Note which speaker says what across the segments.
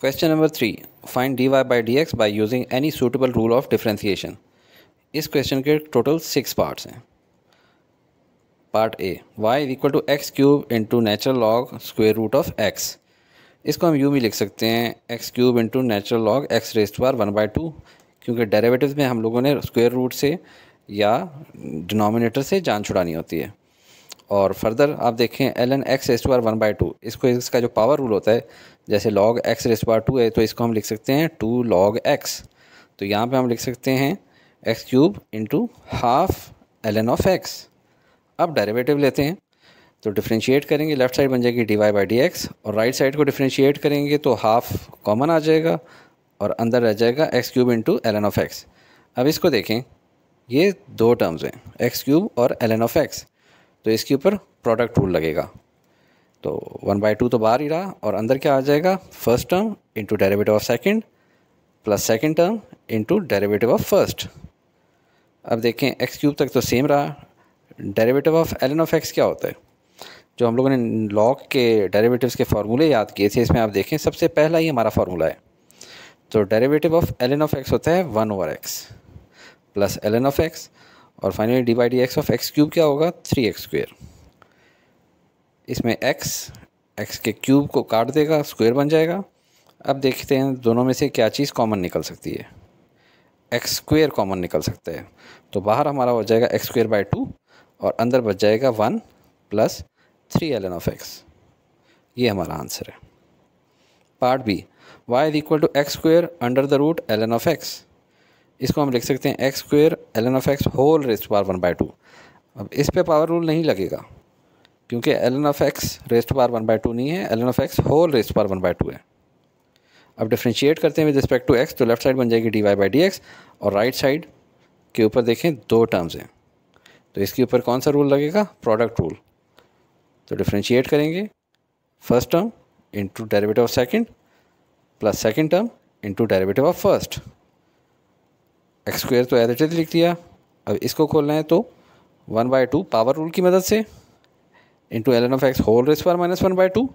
Speaker 1: question number three find d y by d x by using any suitable rule of differentiation इस question के total six parts हैं part a y is equal to x cube into natural log square root of x इसको हम यू भी लिख सकते हैं x cube into natural log x raised power one by two क्योंकि डेरेवेटिव में हम लोगों ने स्क्वेयर रूट से या डिनोमिनेटर से जान छुड़ानी होती है और फर्दर आप देखें l n x raise one by two इसको इसका जो पावर रूल होता है जैसे log x raise to two है तो इसको हम लिख सकते हैं टू लॉग एक्स तो यहाँ पे हम लिख सकते हैं x cube into half l n of x अब डेरिवेटिव लेते हैं तो डिफ्रेंशिएट करेंगे लेफ्ट साइड बन जाएगी d y by d x और राइट साइड को डिफ्रेंशिएट करेंगे तो हाफ कॉमन आ जाएगा और अंदर रह जाएगा x cube into l n of x अब इसको देखें ये दो टर्म्स हैं एक्स क्यूब और एल एन ऑफ एक्स तो इसके ऊपर प्रोडक्ट रूल लगेगा तो वन बाई टू तो बाहर ही रहा और अंदर क्या आ जाएगा first term into derivative of second plus second term into derivative of first अब देखें एक्स क्यूब तक तो सेम रहा derivative of n of x क्या होता है जो हम लोगों ने लॉग के डेरेवेटिव्स के फार्मूले याद किए थे इसमें आप देखें सबसे पहला ही हमारा फार्मूला है तो derivative of n of x होता है one over x plus l n of x और finally d by d x of x cube क्या होगा थ्री एक्स स्क्वेयर इसमें एक्स एक्स के क्यूब को काट देगा स्क्वेयर बन जाएगा अब देखते हैं दोनों में से क्या चीज़ कॉमन निकल सकती है एक्स स्क्वेयर कॉमन निकल सकता है तो बाहर हमारा हो जाएगा एक्स स्क्वेयर बाई टू और अंदर बच जाएगा one plus three l n of x ये हमारा आंसर है part b y is equal to x square under the root l n of x इसको हम लिख सकते हैं x square l n of x whole raise to power one by two अब इस पे पावर रूल नहीं लगेगा क्योंकि l n of x raise to power one by two नहीं है l n of x whole raise to power one by two है अब डिफ्रेंशिएट करते हैं विद रिस्पेक्ट टू एक्स तो लेफ्ट साइड बन जाएगी d y by d x और राइट right साइड के ऊपर देखें दो टर्म्स हैं तो इसके ऊपर कौन सा रूल लगेगा प्रोडक्ट रूल तो डिफ्रेंशिएट करेंगे first term into derivative of second plus second term into derivative of first x square तो एडिटेड लिख दिया अब इसको खोलना है तो one by two power rule की मदद से into l n of x whole raise minus one by two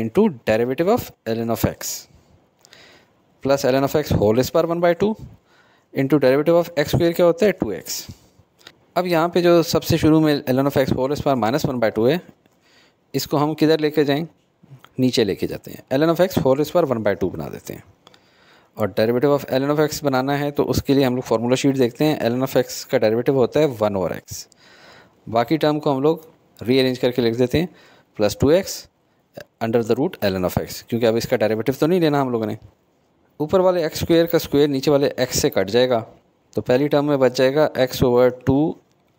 Speaker 1: into derivative of l n of x plus l n of x whole raise one by two into derivative of x square क्या होता है two x अब यहाँ पे जो सबसे शुरू में l n of x whole raise minus one by two है इसको हम किधर लेके जाएँ नीचे लेके जाते हैं l n of x whole raise one by two बना देते हैं और derivative of l n of x बनाना है तो उसके लिए हम लोग फार्मूला शीट देखते हैं एल एन ऑफ एक्स का डेरिवेटिव होता है वन ओवर एक्स बाकी टर्म को हम लोग रीअरेंज करके लिख देते हैं plus two x under the root l n of x क्योंकि अब इसका डेरिवेटिव तो नहीं लेना हम लोगों ने ऊपर वाले एक्स स्क्वेयर का स्क्वेयर नीचे वाले एक्स से कट जाएगा तो पहली टर्म में बच जाएगा x over two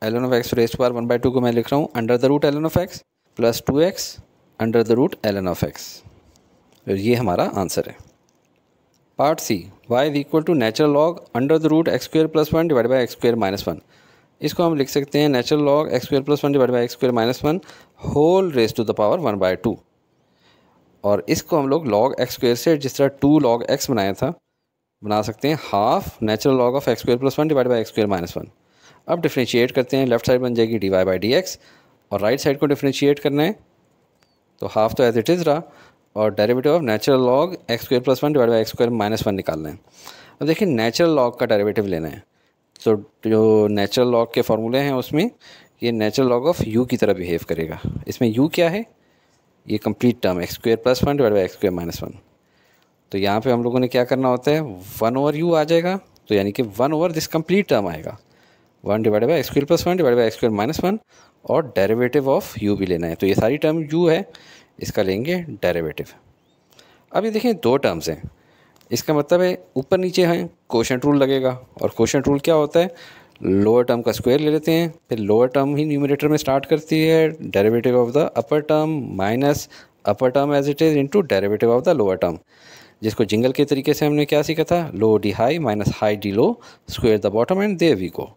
Speaker 1: l n of x raise पार वन बाई टू को मैं लिख रहा हूँ under the root l n of x plus two x under the root l n of x ये हमारा आंसर है part C y is equal to natural log under the root x square plus one divide by x square minus one इसको हम लिख सकते हैं natural log x square plus one divide by x square minus one whole raise to the power one by two और इसको हम लोग log x square से जिस तरह टू लॉग एक्स बनाया था बना सकते हैं half natural log of x square plus one divide by x square minus one अब डिफ्रेंशिएट करते हैं लेफ्ट साइड बन जाएगी d y by d x और राइट साइड को डिफ्रेंशिएट करना है तो हाफ तो एज इट इज़ रहा और derivative of natural log x square plus one divide by x square minus one निकालना है अब देखिए नेचुरल लॉग का डेरिवेटिव लेना है तो जो नेचुरल लॉग के फार्मूले हैं उसमें ये नेचुरल लॉग ऑफ यू की तरह बिहेव करेगा इसमें यू क्या है ये complete term x square plus one divide by x square minus one तो यहाँ पर हम लोगों ने क्या करना होता है वन ओवर यू आ जाएगा तो यानी कि one over this complete term आएगा one divide by x square plus one divide by x square minus one और डेरिवेटिव ऑफ यू भी लेना है तो ये सारी टर्म यू है इसका लेंगे डेरिवेटिव अब ये देखें दो टर्म्स हैं इसका मतलब है ऊपर नीचे हैं क्वेश्चन रूल लगेगा और क्वेश्चन रूल क्या होता है लोअर टर्म का स्क्वायर ले लेते हैं फिर लोअर टर्म ही न्यूमिनेटर में स्टार्ट करती है derivative of the upper term minus upper term as it is into derivative of the lower term जिसको जिंगल के तरीके से हमने क्या सीखा था low d high minus high d low square the bottom and they we को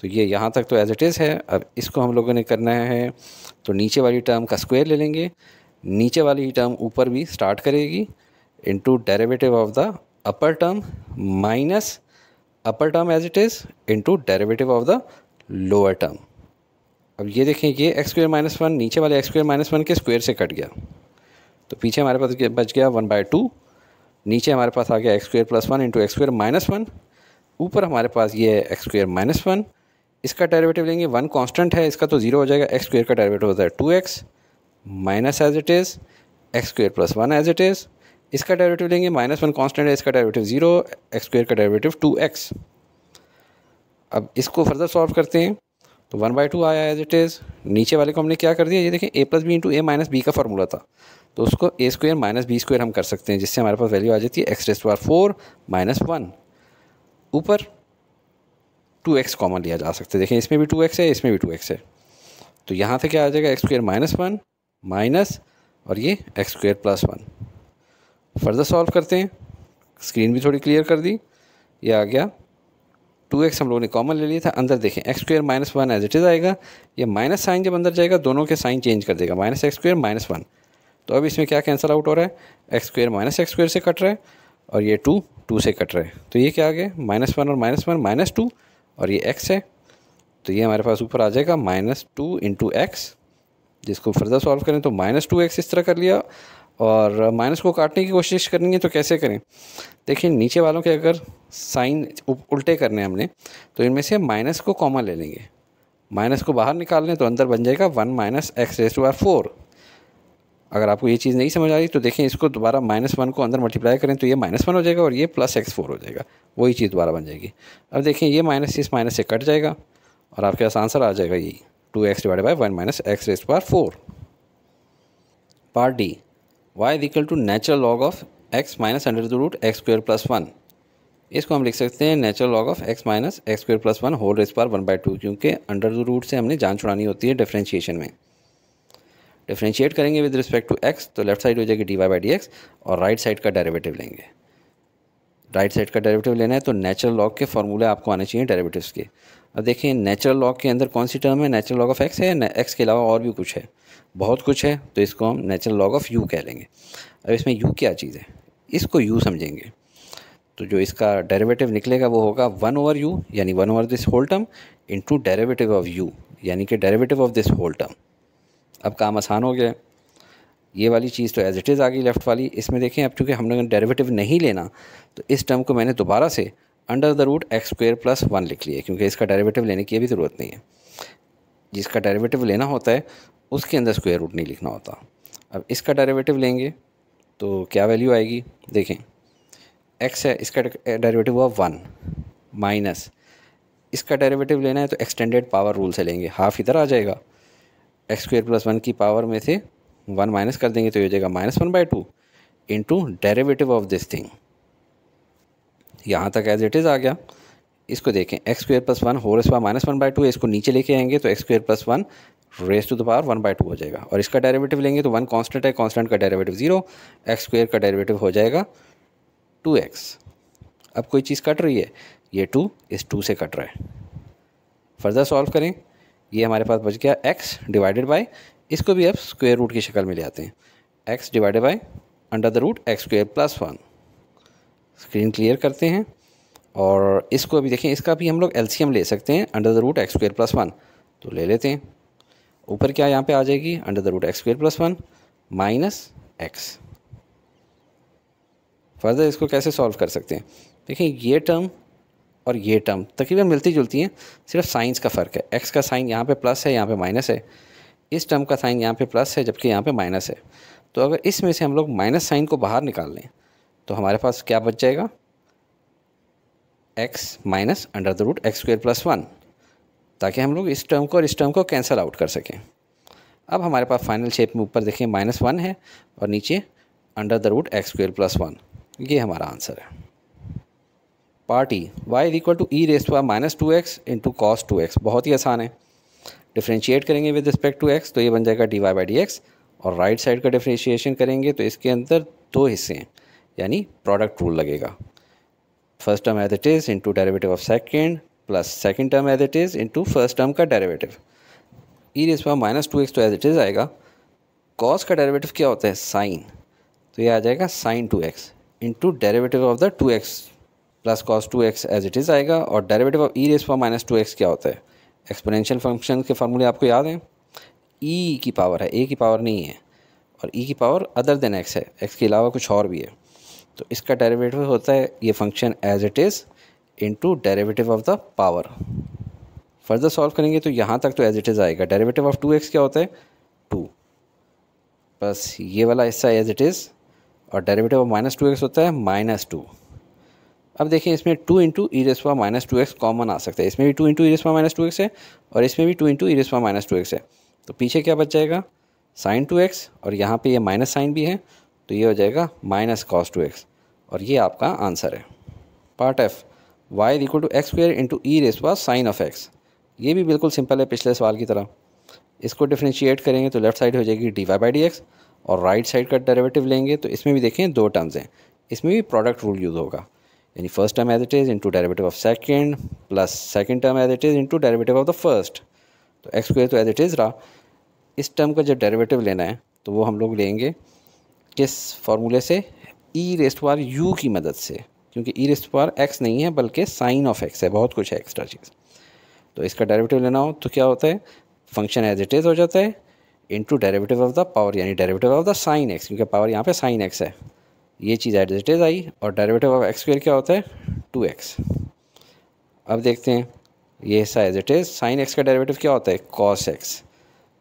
Speaker 1: तो ये यहाँ तक तो एज इट इज़ है अब इसको हम लोगों ने करना है तो नीचे वाली टर्म का स्क्वायर ले लेंगे नीचे वाली ही टर्म ऊपर भी स्टार्ट करेगी into derivative of the upper term minus upper term as it is into derivative of the lower term अब ये देखें ये एक्स स्क्र माइनस वन नीचे वाले एक्स स्क्र माइनस वन के स्क्वेयर से कट गया तो पीछे हमारे पास बच गया वन बाय टू नीचे हमारे पास आ गया x square plus one into x square minus one ऊपर हमारे पास ये है एक्स स्क्र माइनस वन इसका डेरिवेटिव लेंगे वन कांस्टेंट है इसका तो ज़ीरो हो जाएगा एक्स स्क्र का डेरिवेटिव होता है two x minus as it is x square plus one as it is इसका डेरिवेटिव लेंगे माइनस वन कॉन्स्टेंट है इसका डेरिवेटिव जीरो एक्स स्क्र का डेरिवेटिव टू एक्स अब इसको फर्दर सॉल्व करते हैं तो वन बाई टू आया एज इट इज़ नीचे वाले को हमने क्या कर दिया ये देखें a plus b into a minus b का फॉर्मूला था तो उसको a square minus b square हम कर सकते हैं जिससे हमारे पास वैल्यू आ जाती है x raise power four minus one ऊपर टू एक्स कॉमन लिया जा सकता है देखें इसमें भी टू एक्स है इसमें भी टू एक्स है तो यहाँ से क्या आ जाएगा x square minus one minus और ये x square plus one further solve करते हैं स्क्रीन भी थोड़ी क्लियर कर दी ये आ गया टू एक्स हम लोगों ने कॉमन ले लिया था अंदर देखें x square minus one as it is आएगा ये माइनस साइन जब अंदर जाएगा दोनों के साइन चेंज कर देगा minus x square minus one तो अब इसमें क्या कैंसिल आउट हो रहा है x square minus x square से कट रहा है और ये टू टू से कट रहा है तो ये क्या आ गया माइनस वन और माइनस वन माइनस टू और ये एक्स है तो ये हमारे पास ऊपर आ जाएगा माइनस टू इंटू एक्स जिसको फर्दर सॉल्व करें तो माइनस टू एक्स इस तरह कर लिया और माइनस को काटने की कोशिश करनी है तो कैसे करें देखिए नीचे वालों के अगर साइन उल्टे करने हमने तो इनमें से माइनस को कॉमन ले लेंगे माइनस को बाहर निकाल लें तो अंदर बन जाएगा one minus x raise to r four अगर आपको ये चीज़ नहीं समझ आ रही तो देखें इसको दोबारा माइनस वन को अंदर मल्टीप्लाई करें तो ये माइनस वन हो जाएगा और ये प्लस एक्स फोर हो जाएगा वही चीज़ दोबारा बन जाएगी अब देखें ये माइनस इस माइनस से कट जाएगा और आपके पास आंसर आ जाएगा यही two x divide by one minus x raise पार four part D y is equal to natural log of x minus under the root x square plus one इसको हम लिख सकते हैं natural log of x minus x square plus one whole raise पार one by two क्योंकि under the root से हमने जान छुड़ानी होती है डिफ्रेंशिएशन में डिफ्रेंशिएट करेंगे विद रिस्पेक्ट टू एक्स तो लेफ्ट साइड हो जाएगी d y by d x और राइट right साइड का डेरिवेटिव लेंगे राइट साइड का डेरिवेटिव लेना है तो नेचुरल लॉग के फॉर्मूले आपको आने चाहिए डेरिवेटिव्स के अब देखिए नेचुरल लॉग के अंदर कौन सी टर्म है नेचुरल लॉग ऑफ एक्स है एक्स के अलावा और भी कुछ है बहुत कुछ है तो इसको हम नेचुरल लॉग ऑफ यू कह लेंगे अब इसमें यू क्या चीज़ है इसको यू समझेंगे तो जो इसका डेरिवेटिव निकलेगा वो होगा वन ओवर यू यानी one over this whole term into derivative of u यानी कि derivative of this whole term अब काम आसान हो गया ये वाली चीज़ तो एज़ इट इज़ आ गई लेफ़्ट वाली इसमें देखें अब चूँकि हम लोगों ने डेरिवेटिव नहीं लेना तो इस टर्म को मैंने दोबारा से under the root x square plus one लिख लिया क्योंकि इसका डेरिवेटिव लेने की अभी ज़रूरत नहीं है जिसका डेरिवेटिव लेना होता है उसके अंदर स्क्वेयर रूट नहीं लिखना होता अब इसका डेरिवेटिव लेंगे तो क्या वैल्यू आएगी देखें एक्स है इसका डेरिवेटिव हुआ वन माइनस इसका डेरिवेटिव लेना है तो एक्सटेंडेड पावर रूल से लेंगे हाफ इधर आ जाएगा एक्स स्क्वेयर प्लस वन की पावर में से वन माइनस कर देंगे तो ये हो जाएगा minus one by two into derivative of this thing यहाँ तक एज इट इज़ आ गया इसको देखें x square plus one whole square minus one by two इसको नीचे लेके आएंगे तो x square plus one raise to the power one by two हो जाएगा और इसका डेरिवेटिव लेंगे तो वन कॉन्स्टेंट है कॉन्स्टेंट का डेरिवेटिव जीरो एक्स स्क्र का डेरिवेटिव हो जाएगा टू एक्स अब कोई चीज़ कट रही है ये टू इस टू से कट रहा है फर्दर सॉल्व करें ये हमारे पास बच गया एक्स डिवाइडेड बाई इसको भी आप स्क्वेयर रूट की शक्ल में ले आते हैं x divided by under the root x square plus one screen clear करते हैं और इसको अभी देखें इसका भी हम लोग एम ले सकते हैं under the root x square plus one तो ले लेते हैं ऊपर क्या यहाँ पे आ जाएगी under the root x square plus one minus x further इसको कैसे सॉल्व कर सकते हैं देखें ये टर्म और ये टर्म तकरीबन मिलती जुलती हैं सिर्फ साइंस का फ़र्क है एक्स का साइन यहाँ पे प्लस है यहाँ पे माइनस है इस टर्म का साइन यहाँ पे प्लस है जबकि यहाँ पे माइनस है तो अगर इसमें से हम लोग माइनस साइन को बाहर निकाल लें तो हमारे पास क्या बच जाएगा x minus under the root x square plus one ताकि हम लोग इस टर्म को और इस टर्म को कैंसिल आउट कर सकें अब हमारे पास फाइनल शेप में ऊपर देखें माइनस वन है और नीचे under the root x square plus one ये हमारा आंसर है part E y is equal to e raised हुआ minus two x into cos two x बहुत ही आसान है डिफ्रेंशिएट करेंगे विद रिस्पेक्ट टू एक्स तो ये बन जाएगा d y by d x और राइट right साइड का डिफ्रेंशिएशन करेंगे तो इसके अंदर दो हिस्से हैं यानी प्रोडक्ट रूल लगेगा first term as it is into derivative of second plus second term as it is into first term का डेरेवेटिव ई रेस पर माइनस टू एक्स तो एज इट इज़ आएगा कॉस का डेरेवेटिव क्या होता है sine तो ये आ जाएगा sine to x into derivative of the two x plus cos two x as it is आएगा और डेरेवेटिव ऑफ ई रेस पर माइनस टू एक्स क्या होता है एक्सपोनेंशियल फंक्शन के फार्मूले आपको याद हैं ई e की पावर है ए की पावर नहीं है और ई e की पावर अदर देन एक्स है एक्स के अलावा कुछ और भी है तो इसका डेरिवेटिव होता है ये function as it is to derivative of the power further solve करेंगे तो यहाँ तक तो एज इट इज़ आएगा डेरेवेटिव ऑफ टू एक्स क्या होता है टू बस ये वाला हिस्सा एज इट इज़ और derivative of minus two x होता है माइनस टू अब देखें इसमें टू इंटू ई रेसवा माइनस टू एक्स कॉमन आ सकता है इसमें भी टू इंटू ई रेसवा माइनस टू एक्स है और इसमें भी टू इंटू ई रेसवा माइनस टू एक्स है तो पीछे क्या बच जाएगा साइन टू एक्स और यहाँ पे ये माइनस साइन भी है तो ये हो जाएगा माइनस कॉस टू एक्स और ये आपका आंसर है part F y equal to x square into e raise sine of x ये भी बिल्कुल सिंपल है पिछले सवाल की तरह इसको डिफ्रेंशिएट करेंगे तो लेफ्ट साइड हो जाएगी d y by d x और राइट साइड का डेरेवेटिव लेंगे तो इसमें भी देखें दो टर्म्स हैं इसमें भी प्रोडक्ट रूल यूज़ होगा any first term as it is into derivative of second plus second term as it is into derivative of the first तो एक्स स्क्वेयर तो एज इट इज़ रहा इस टर्म का जब डेरिवेटिव लेना है तो वो हम लोग लेंगे किस फार्मूले से ई रेस्ट पार यू की मदद से क्योंकि ई रेस्ट पार एक्स नहीं है बल्कि साइन ऑफ एक्स है बहुत कुछ है एक्स्ट्रा चीज़ तो इसका डेरिवेटिव लेना हो तो क्या होता है फंक्शन एज इट इज़ हो जाता है into derivative of the power यानी derivative of the sine x क्योंकि पावर यहाँ पे साइन एक्स है ये चीज़ एट इट इज़ आई और डेरिवेटिव ऑफ एक्स स्क्र क्या होता है टू एक्स अब देखते हैं ये हिस्सा as it is sine x का डेरिवेटिव क्या होता है कॉस एक्स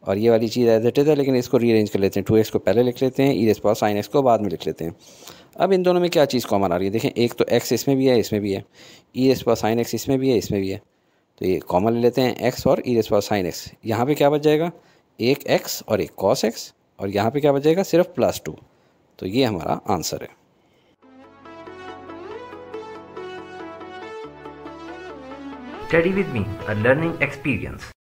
Speaker 1: और ये वाली चीज़ एज इट इज़ है लेकिन इसको रीअरेंज कर लेते हैं टू एक्स को पहले लिख लेते हैं ई रेस पास साइन एक्स को बाद में लिख लेते हैं अब इन दोनों में क्या चीज़ कॉमन आ रही है देखें एक तो एक्स इसमें भी है इसमें भी है ई रेस पास साइन एक्स इसमें भी है इसमें भी है तो ये कॉमन ले लेते हैं एक्स और e raise power sine x यहाँ पर क्या बच जाएगा एक एक्स और एक कॉस एक्स और यहाँ पर क्या बच जाएगा सिर्फ प्लस टू तो ये हमारा आंसर है study with me a learning experience